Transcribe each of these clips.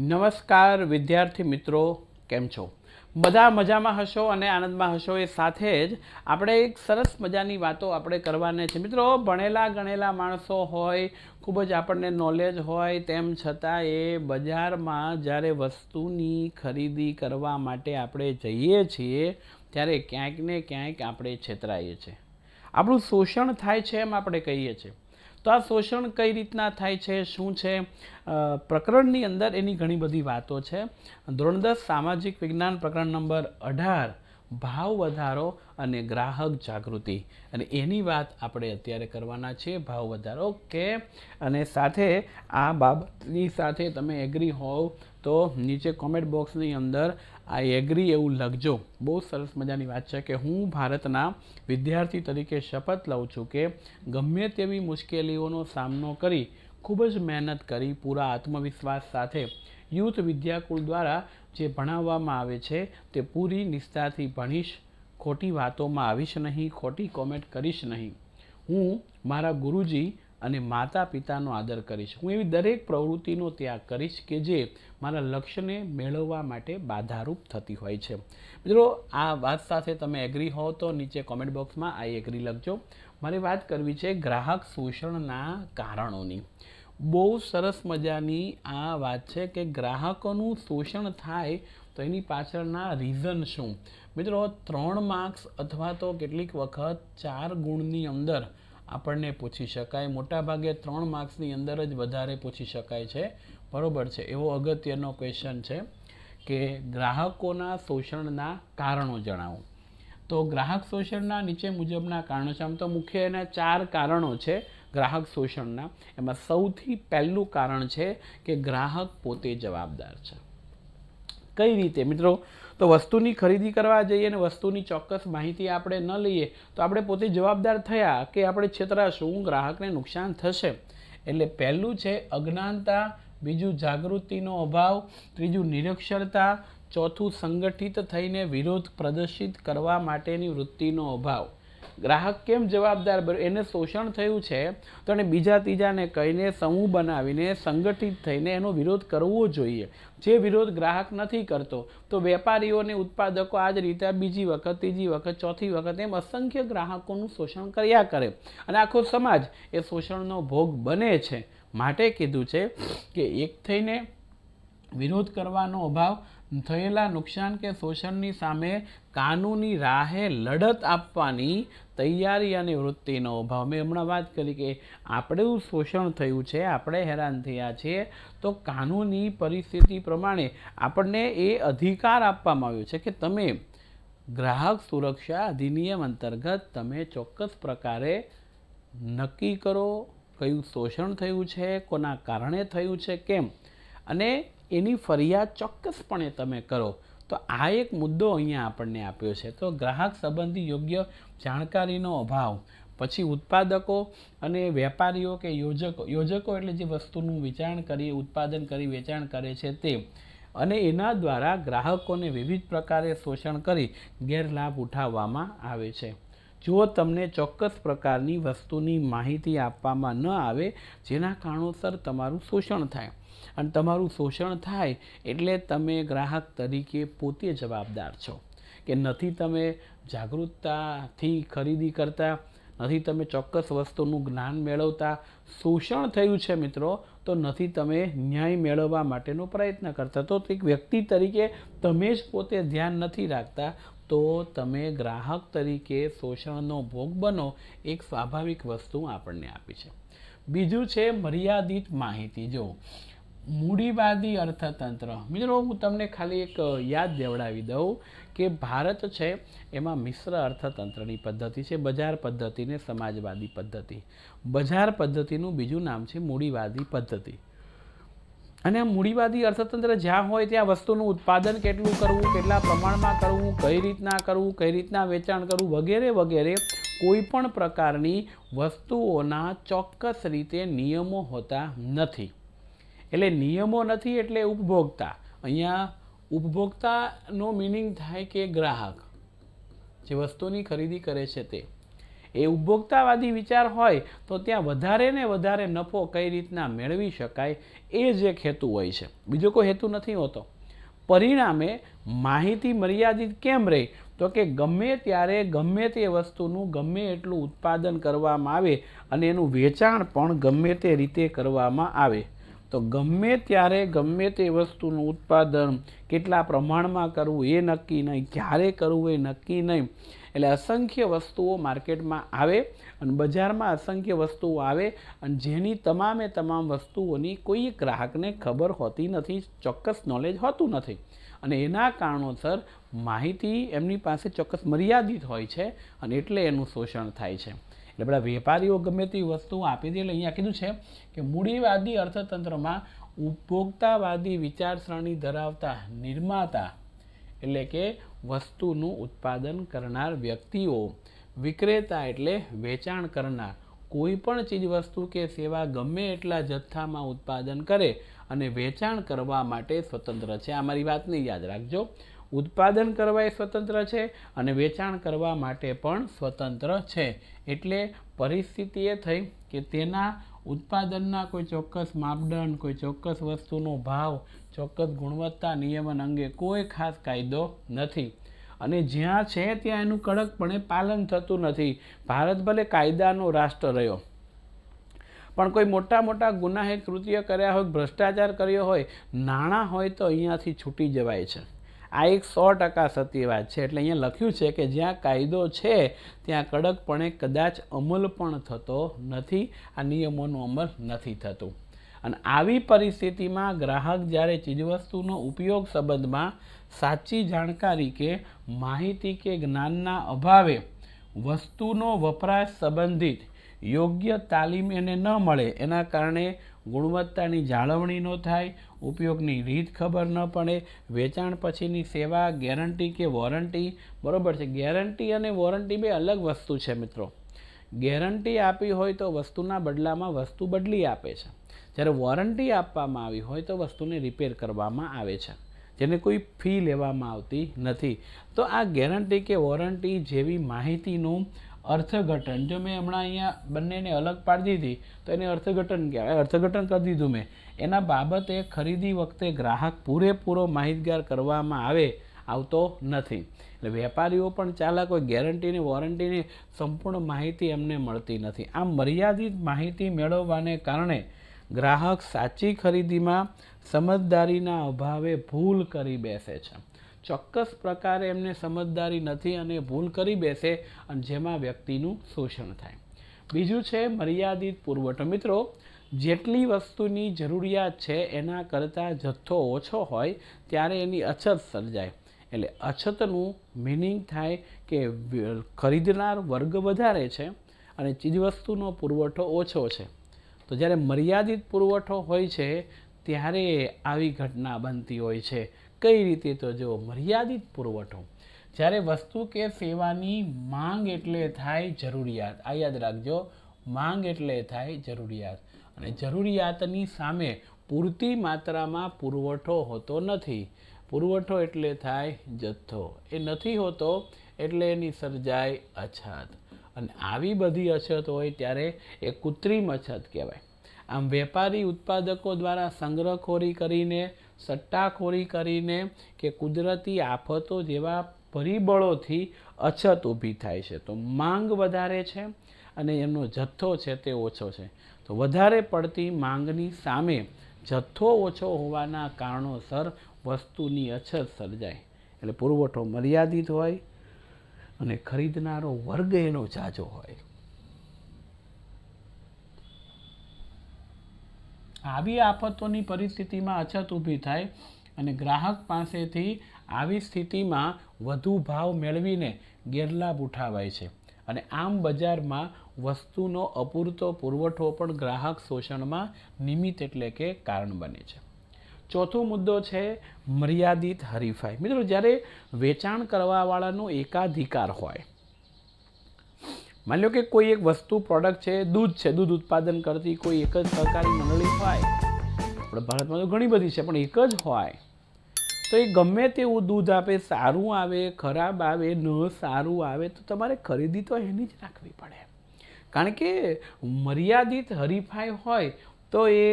નમસ્કાર વિદ્યાર્થી મિત્રો કેમ છો બધા મજામાં હશો અને આનંદમાં હશો એ સાથે જ આપણે એક સરસ મજાની વાતો આપણે કરવાને છે મિત્રો ભણેલા ગણેલા માણસો હોય ખૂબ જ આપણને નોલેજ હોય તેમ છતાં એ બજારમાં જ્યારે વસ્તુની ખરીદી કરવા માટે આપણે જઈએ છીએ ત્યારે ક્યાંક ને ક્યાંક આપણે છેતરાઈએ છીએ આપણું શોષણ થાય છે એમ આપણે કહીએ છીએ તો આ શોષણ કઈ રીતના થાય છે શું છે પ્રકરણની અંદર એની ઘણી બધી વાતો છે ધોરણદસ સામાજિક વિજ્ઞાન પ્રકરણ નંબર અઢાર ભાવ વધારો અને ગ્રાહક જાગૃતિ અને એની વાત આપણે અત્યારે કરવાના છીએ ભાવ વધારો કે અને સાથે આ બાબતની સાથે તમે એગ્રી હોવ તો નીચે કોમેન્ટ બોક્સની અંદર આઈ એગ્રી એવું લખજો બહુ સરસ મજાની વાત છે કે હું ભારતના વિદ્યાર્થી તરીકે શપથ લઉં છું કે ગમે તેવી મુશ્કેલીઓનો સામનો કરી ખૂબ જ મહેનત કરી પૂરા આત્મવિશ્વાસ સાથે યુથ વિદ્યાકુળ દ્વારા જે ભણાવવામાં આવે છે તે પૂરી નિષ્ઠાથી ભણીશ ખોટી વાતોમાં આવીશ નહીં ખોટી કોમેન્ટ કરીશ નહીં હું મારા ગુરુજી અને માતા પિતાનો આદર કરીશ હું એવી દરેક પ્રવૃત્તિનો ત્યાગ કરીશ કે જે મારા લક્ષ્યને મેળવવા માટે બાધારૂપ થતી હોય છે મિત્રો આ વાત સાથે તમે એગ્રી હો તો નીચે કોમેન્ટ બોક્સમાં આ એગ્રી લખજો મારે વાત કરવી છે ગ્રાહક શોષણના કારણોની બહુ સરસ મજાની આ વાત છે કે ગ્રાહકોનું શોષણ થાય તો એની પાછળના રીઝન શું મિત્રો ત્રણ માર્ક્સ અથવા તો કેટલીક વખત ચાર ગુણની અંદર આપણને પૂછી શકાય મોટાભાગે ત્રણ માર્ક્સની અંદર જ વધારે પૂછી શકાય છે બરોબર છે એવો અગત્યનો ક્વેશ્ચન છે કે ગ્રાહકોના શોષણના કારણો જણાવો તો ગ્રાહક શોષણના નીચે મુજબના કારણો છે આમ તો મુખ્ય એના ચાર કારણો છે ગ્રાહક શોષણના એમાં સૌથી પહેલું કારણ છે કે ગ્રાહક પોતે જવાબદાર છે કઈ રીતે મિત્રો તો વસ્તુની ખરીદી કરવા જઈએ અને વસ્તુની ચોક્કસ માહિતી આપણે ન લઈએ તો આપણે પોતે જવાબદાર થયા કે આપણે છેતરા શું ગ્રાહકને નુકસાન થશે એટલે પહેલું છે અજ્ઞાનતા બીજું જાગૃતિનો અભાવ ત્રીજું નિરક્ષરતા ચોથું સંગઠિત થઈને વિરોધ પ્રદર્શિત કરવા માટેની વૃત્તિનો અભાવ ગ્રાહક કેમ જવાબદાર બન્યો એને શોષણ થયું છે તો એને બીજા ત્રીજાને કહીને સમૂહ બનાવીને સંગઠિત થઈને એનો વિરોધ કરવો જોઈએ જે વિરોધ ગ્રાહક નથી કરતો તો વેપારીઓને ઉત્પાદકો આ જ રીતે બીજી વખત ત્રીજી વખત ચોથી વખત એમ અસંખ્ય ગ્રાહકોનું શોષણ કર્યા કરે અને આખો સમાજ એ શોષણનો ભોગ બને છે માટે કીધું છે કે એક થઈને વિરોધ કરવાનો અભાવ થયેલા નુકસાન કે શોષણની સામે કાનૂની રાહે લડત આપવાની તૈયારી અને વૃત્તિનો અભાવ મેં હમણાં વાત કરી કે આપણું શોષણ થયું છે આપણે હેરાન થયા છીએ તો કાનૂની પરિસ્થિતિ પ્રમાણે આપણને એ અધિકાર આપવામાં આવ્યો છે કે તમે ગ્રાહક સુરક્ષા અધિનિયમ અંતર્ગત તમે ચોક્કસ પ્રકારે નક્કી કરો કયું શોષણ થયું છે કોના કારણે થયું છે કેમ અને એની ફરિયાદ ચોક્કસપણે તમે કરો તો આ એક મુદ્દો અહીંયા આપણને આપ્યો છે તો ગ્રાહક સંબંધી યોગ્ય જાણકારીનો અભાવ પછી ઉત્પાદકો અને વેપારીઓ કે યોજકો યોજકો એટલે જે વસ્તુનું વિચારણ કરી ઉત્પાદન કરી વેચાણ કરે છે તે અને એના દ્વારા ગ્રાહકોને વિવિધ પ્રકારે શોષણ કરી ગેરલાભ ઉઠાવવામાં આવે છે જો તમને ચોક્કસ પ્રકારની વસ્તુની માહિતી આપવામાં ન આવે જેના કારણોસર તમારું શોષણ થાય અને તમારું શોષણ થાય એટલે તમે ગ્રાહક તરીકે પોતે જવાબદાર છો કે નથી તમે જાગૃતતાથી ખરીદી કરતા નથી તમે ચોક્કસ વસ્તુનું જ્ઞાન મેળવતા શોષણ થયું છે મિત્રો તો નથી તમે ન્યાય મેળવવા માટેનો પ્રયત્ન કરતા તો એક વ્યક્તિ તરીકે તમે જ પોતે ધ્યાન નથી રાખતા તો તમે ગ્રાહક તરીકે શોષણનો ભોગ બનો એક સ્વાભાવિક વસ્તુ આપણને આપી છે બીજું છે મર્યાદિત માહિતી જો મૂડીવાદી અર્થતંત્ર મિત્રો હું તમને ખાલી એક યાદ દેવડાવી દઉં કે ભારત છે એમાં મિશ્ર અર્થતંત્રની પદ્ધતિ છે બજાર પદ્ધતિને સમાજવાદી પદ્ધતિ બજાર પદ્ધતિનું બીજું નામ છે મૂડીવાદી પદ્ધતિ અને આ મૂડીવાદી અર્થતંત્ર જ્યાં હોય ત્યાં વસ્તુનું ઉત્પાદન કેટલું કરવું કેટલા પ્રમાણમાં કરવું કઈ રીતના કરવું કઈ રીતના વેચાણ કરવું વગેરે વગેરે કોઈપણ પ્રકારની વસ્તુઓના ચોક્કસ રીતે નિયમો હોતા નથી એટલે નિયમો નથી એટલે ઉપભોક્તા અહીંયા ઉપભોક્તાનો મિનિંગ થાય કે ગ્રાહક જે વસ્તુની ખરીદી કરે છે તે એ ઉપભોક્તાવાદી વિચાર હોય તો ત્યાં વધારે ને વધારે નફો કઈ રીતના મેળવી શકાય એ જ એક હેતુ હોય છે બીજો કોઈ હેતુ નથી હોતો પરિણામે માહિતી મર્યાદિત કેમ રહે તો કે ગમે ત્યારે ગમે તે વસ્તુનું ગમે એટલું ઉત્પાદન કરવામાં આવે અને એનું વેચાણ પણ ગમે તે રીતે કરવામાં આવે તો ગમે ત્યારે ગમે તે વસ્તુનું ઉત્પાદન કેટલા પ્રમાણમાં કરવું એ નક્કી નહીં ક્યારે કરવું એ નક્કી નહીં એટલે અસંખ્ય વસ્તુઓ માર્કેટમાં આવે અને બજારમાં અસંખ્ય વસ્તુઓ આવે અને જેની તમામે તમામ વસ્તુઓની કોઈ ગ્રાહકને ખબર હોતી નથી ચોક્કસ નોલેજ હોતું નથી અને એના કારણોસર માહિતી એમની પાસે ચોક્કસ મર્યાદિત હોય છે અને એટલે એનું શોષણ થાય છે એટલે બધા વેપારીઓ ગમે તેવી વસ્તુ આપી દે એટલે અહીંયા કીધું છે કે મૂડીવાદી અર્થતંત્રમાં ઉપભોક્તાવાદી વિચારસરણી ધરાવતા નિર્માતા એટલે કે વસ્તુનું ઉત્પાદન કરનાર વ્યક્તિઓ વિક્રેતા એટલે વેચાણ કરનાર કોઈ પણ ચીજવસ્તુ કે સેવા ગમે એટલા જથ્થામાં ઉત્પાદન કરે અને વેચાણ કરવા માટે સ્વતંત્ર છે આ મારી વાતને યાદ રાખજો ઉત્પાદન કરવા એ સ્વતંત્ર છે અને વેચાણ કરવા માટે પણ સ્વતંત્ર છે એટલે પરિસ્થિતિ એ થઈ કે તેના ઉત્પાદનના કોઈ ચોક્કસ માપદંડ કોઈ ચોક્કસ વસ્તુનો ભાવ ચોક્કસ ગુણવત્તા નિયમન અંગે કોઈ ખાસ કાયદો નથી અને જ્યાં છે ત્યાં એનું કડકપણે પાલન થતું નથી ભારત ભલે કાયદાનો રાષ્ટ્ર રહ્યો પણ કોઈ મોટા મોટા ગુનાહે કૃત્ય કર્યા હોય ભ્રષ્ટાચાર કર્યો હોય નાણાં હોય તો અહીંયાથી છૂટી જવાય છે આ એક સો ટકા સત્ય વાત છે એટલે અહીંયા લખ્યું છે કે જ્યાં કાયદો છે ત્યાં કડકપણે કદાચ અમલ પણ થતો નથી આ નિયમોનો અમલ નથી થતો અને આવી પરિસ્થિતિમાં ગ્રાહક જ્યારે ચીજવસ્તુનો ઉપયોગ સંબંધમાં સાચી જાણકારી કે માહિતી કે જ્ઞાનના અભાવે વસ્તુનો વપરાશ સંબંધિત યોગ્ય તાલીમ એને ન મળે એના કારણે ગુણવત્તાની જાળવણી ન થાય ઉપયોગની રીત ખબર ન પડે વેચાણ પછીની સેવા ગેરંટી કે વોરંટી બરાબર છે ગેરંટી અને વોરંટી બે અલગ વસ્તુ છે મિત્રો ગેરંટી આપી હોય તો વસ્તુના બદલામાં વસ્તુ બદલી આપે છે જ્યારે વોરંટી આપવામાં આવી હોય તો વસ્તુને રિપેર કરવામાં આવે છે જેને કોઈ ફી લેવામાં આવતી નથી તો આ ગેરંટી કે વોરંટી જેવી માહિતીનું અર્થઘટન જો મેં હમણાં અહીંયા બંનેને અલગ પાડી દીધી તો એને અર્થઘટન કહેવાય અર્થઘટન કરી દીધું મેં એના બાબતે ખરીદી વખતે ગ્રાહક પૂરેપૂરો માહિતગાર કરવામાં આવે આવતો નથી એટલે વેપારીઓ પણ ચાલક હોય ગેરંટીની વોરંટીની સંપૂર્ણ માહિતી એમને મળતી નથી આમ મર્યાદિત માહિતી મેળવવાને કારણે ગ્રાહક સાચી ખરીદીમાં સમજદારીના અભાવે ભૂલ કરી બેસે છે ચોક્કસ પ્રકારે એમને સમજદારી નથી અને ભૂલ કરી બેસે અને જેમાં વ્યક્તિનું શોષણ થાય બીજું છે મર્યાદિત પુરવઠો મિત્રો જેટલી વસ્તુની જરૂરિયાત છે એના કરતાં જથ્થો ઓછો હોય ત્યારે એની અછત સર્જાય એટલે અછતનું મિનિંગ થાય કે ખરીદનાર વર્ગ વધારે છે અને ચીજવસ્તુનો પુરવઠો ઓછો છે તો જ્યારે મર્યાદિત પુરવઠો હોય છે ત્યારે આવી ઘટના બનતી હોય છે કઈ રીતે તો જો મર્યાદિત પુરવઠો જ્યારે વસ્તુ કે સેવાની માંગ એટલે થાય જરૂરિયાત આ યાદ રાખજો માંગ એટલે થાય જરૂરિયાત અને જરૂરિયાતની સામે પૂરતી માત્રામાં પુરવઠો હોતો નથી પુરવઠો એટલે થાય જથ્થો એ નથી હોતો એટલે એની સર્જાય અછત અને આવી બધી અછત હોય ત્યારે એ કૃત્રિમ અછત કહેવાય આમ વેપારી ઉત્પાદકો દ્વારા સંગ્રહખોરી કરીને સટ્ટાખોરી કરીને કે કુદરતી આફતો જેવા પરિબળોથી અછત ઊભી થાય છે તો માંગ વધારે છે અને એમનો જથ્થો છે તે ઓછો છે તો વધારે પડતી માંગની સામે જથ્થો ઓછો હોવાના કારણોસર વસ્તુની અછત સર્જાય એટલે પુરવઠો મર્યાદિત હોય અને ખરીદનારો વર્ગ એનો જાજો હોય આવી આફતોની પરિસ્થિતિમાં અછત ઊભી થાય અને ગ્રાહક પાસેથી આવી સ્થિતિમાં વધુ ભાવ મેળવીને ગેરલાભ ઉઠાવાય છે અને આમ બજારમાં વસ્તુનો અપૂરતો પુરવઠો પણ ગ્રાહક શોષણમાં નિમિત્ત એટલે કે કારણ બને છે ચોથો મુદ્દો છે મર્યાદિત હરીફાઈ મિત્રો જ્યારે વેચાણ કરવાવાળાનો એકાધિકાર હોય માની લો કે કોઈ એક વસ્તુ પ્રોડક્ટ છે દૂધ છે દૂધ ઉત્પાદન કરતી કોઈ એક જ સહકારી મંડળી હોય આપણે ભારતમાં તો ઘણી બધી છે પણ એક જ હોય તો એ ગમે તેવું દૂધ આપે સારું આવે ખરાબ આવે ન સારું આવે તો તમારે ખરીદી તો એની જ રાખવી પડે કારણ કે મર્યાદિત હરીફાઈ હોય તો એ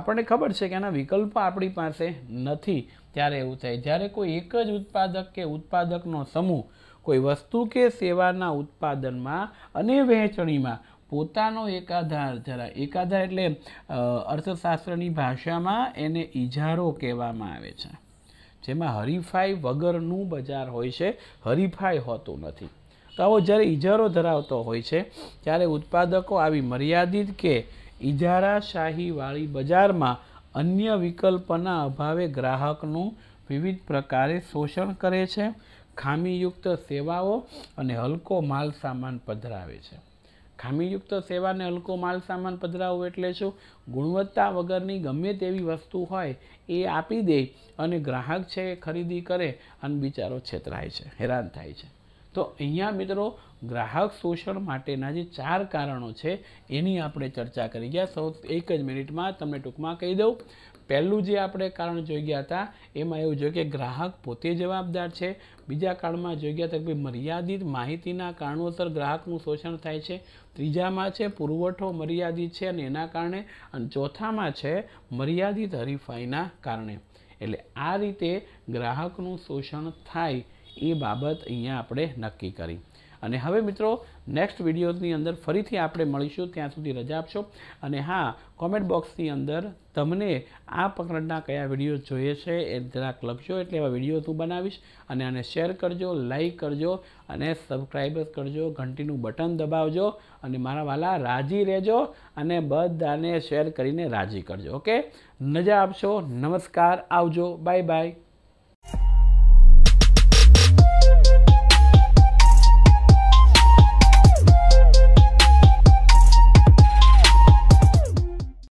આપણને ખબર છે કે આના વિકલ્પો આપણી પાસે નથી ત્યારે એવું થાય જ્યારે કોઈ એક જ ઉત્પાદક કે ઉત્પાદકનો સમૂહ કોઈ વસ્તુ કે સેવાના ઉત્પાદનમાં અને વહેંચણીમાં પોતાનો એકાધાર જરા એકાધાર એટલે અર્થશાસ્ત્રની ભાષામાં એને ઇજારો કહેવામાં આવે છે જેમાં હરીફાઈ વગરનું બજાર હોય છે હરીફાઈ હોતું નથી તો આવો જ્યારે ઇજારો ધરાવતો હોય છે ત્યારે ઉત્પાદકો આવી મર્યાદિત કે ઇજારાશાહીવાળી બજારમાં અન્ય વિકલ્પના અભાવે ગ્રાહકનું વિવિધ પ્રકારે શોષણ કરે છે ખામીયુક્ત સેવાઓ અને હલકો માલ સામાન પધરાવે છે ખામીયુક્ત સેવાને હલકો માલ સામાન પધરાવવું એટલે શું ગુણવત્તા વગરની ગમે તેવી વસ્તુ હોય એ આપી દે અને ગ્રાહક છે એ ખરીદી કરે અને બિચારો છેતરાય છે હેરાન થાય છે તો અહીંયા મિત્રો ગ્રાહક શોષણ માટેના જે ચાર કારણો છે એની આપણે ચર્ચા કરી ગયા સૌ એક જ મિનિટમાં તમને ટૂંકમાં કહી દઉં પહેલું જે આપણે કારણ જોઈ ગયા હતા એમાં એવું જોઈએ કે ગ્રાહક પોતે જવાબદાર છે બીજા કારણમાં જોઈ ગયા હતા કે ભાઈ મર્યાદિત માહિતીના કારણોસર ગ્રાહકનું શોષણ થાય છે ત્રીજામાં છે પુરવઠો મર્યાદિત છે અને એના કારણે અને ચોથામાં છે મર્યાદિત હરીફાઈના કારણે એટલે આ રીતે ગ્રાહકનું શોષણ થાય એ બાબત અહીંયા આપણે નક્કી કરી અને હવે મિત્રો નેક્સ્ટ વિડીયોની અંદર ફરીથી આપણે મળીશું ત્યાં સુધી રજા આપશો અને હા કોમેન્ટ બોક્સની અંદર તમને આ પકડના કયા વિડીયો જોઈએ છે એ જરાક લખશો એટલે એવા વિડીયો તું બનાવીશ અને આને શેર કરજો લાઈક કરજો અને સબસ્ક્રાઈબ કરજો ઘંટીનું બટન દબાવજો અને મારા વાલા રાજી રહેજો અને બધાને શેર કરીને રાજી કરજો ઓકે નજા આપશો નમસ્કાર આવજો બાય બાય